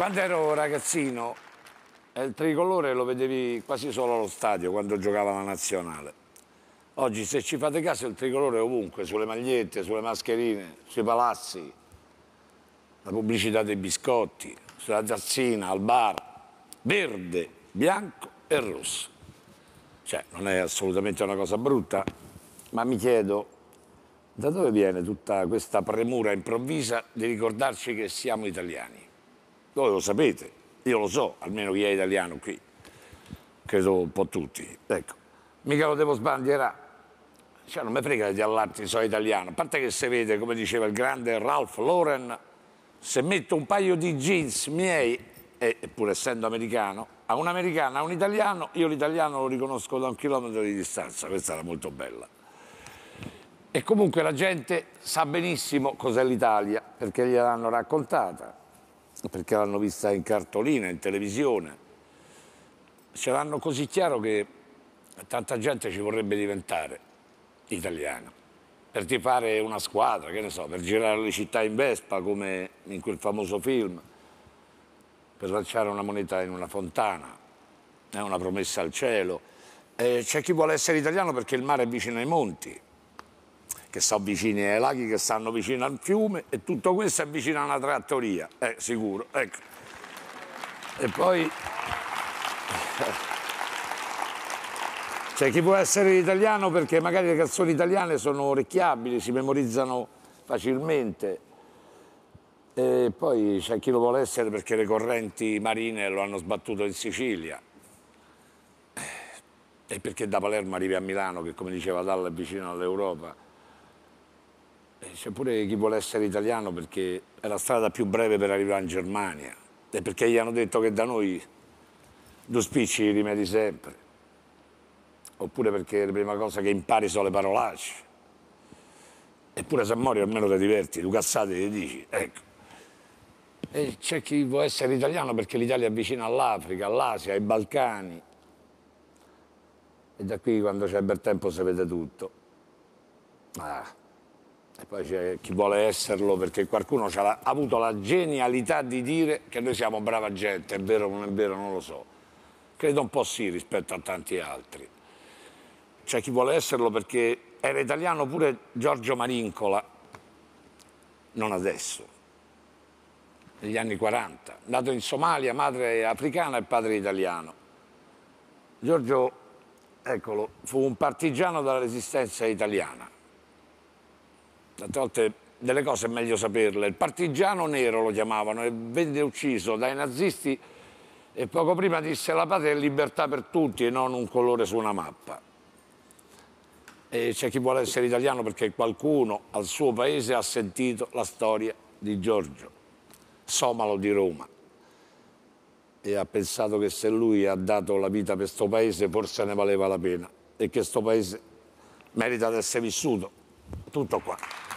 Quando ero ragazzino, eh, il tricolore lo vedevi quasi solo allo stadio, quando giocava la nazionale. Oggi, se ci fate caso, il tricolore è ovunque, sulle magliette, sulle mascherine, sui palazzi, la pubblicità dei biscotti, sulla tazzina, al bar, verde, bianco e rosso. Cioè, non è assolutamente una cosa brutta, ma mi chiedo da dove viene tutta questa premura improvvisa di ricordarci che siamo italiani. Voi lo sapete, io lo so, almeno chi è italiano qui, credo un po' tutti. Ecco, mica lo devo sbandierare. Cioè, non mi frega di allarti, so italiano. A parte che se vede, come diceva il grande Ralph Lauren, se metto un paio di jeans miei, pur essendo americano, a un americano, a un italiano, io l'italiano lo riconosco da un chilometro di distanza, questa era molto bella. E comunque la gente sa benissimo cos'è l'Italia, perché gliel'hanno raccontata perché l'hanno vista in cartolina, in televisione. Ce l'hanno così chiaro che tanta gente ci vorrebbe diventare italiana per fare una squadra, che ne so, per girare le città in Vespa come in quel famoso film, per lanciare una moneta in una fontana, è una promessa al cielo. Eh, c'è chi vuole essere italiano perché il mare è vicino ai monti, che sono vicini ai laghi, che stanno vicino al fiume e tutto questo è vicino a una trattoria, eh, sicuro, ecco. E poi... C'è chi può essere italiano perché magari le canzoni italiane sono orecchiabili, si memorizzano facilmente. E poi c'è chi lo vuole essere perché le correnti marine lo hanno sbattuto in Sicilia. E perché da Palermo arrivi a Milano, che come diceva Dalla è vicino all'Europa c'è pure chi vuole essere italiano perché è la strada più breve per arrivare in Germania e perché gli hanno detto che da noi due spicci li rimedi sempre oppure perché la prima cosa che impari sono le parolacce eppure se muori almeno ti diverti, tu cazzate ti dici, ecco e c'è chi vuole essere italiano perché l'Italia è vicina all'Africa, all'Asia, ai Balcani e da qui quando c'è bel tempo si vede tutto ah e poi c'è chi vuole esserlo perché qualcuno ha avuto la genialità di dire che noi siamo brava gente, è vero o non è vero, non lo so. Credo un po' sì rispetto a tanti altri. C'è chi vuole esserlo perché era italiano pure Giorgio Marincola, non adesso, negli anni 40, nato in Somalia, madre africana e padre italiano. Giorgio, eccolo, fu un partigiano della resistenza italiana tante volte delle cose è meglio saperle. Il partigiano nero lo chiamavano e venne ucciso dai nazisti e poco prima disse la patria è libertà per tutti e non un colore su una mappa. E c'è chi vuole essere italiano perché qualcuno al suo paese ha sentito la storia di Giorgio, somalo di Roma, e ha pensato che se lui ha dato la vita per questo paese forse ne valeva la pena e che questo paese merita di essere vissuto. Tutto qua.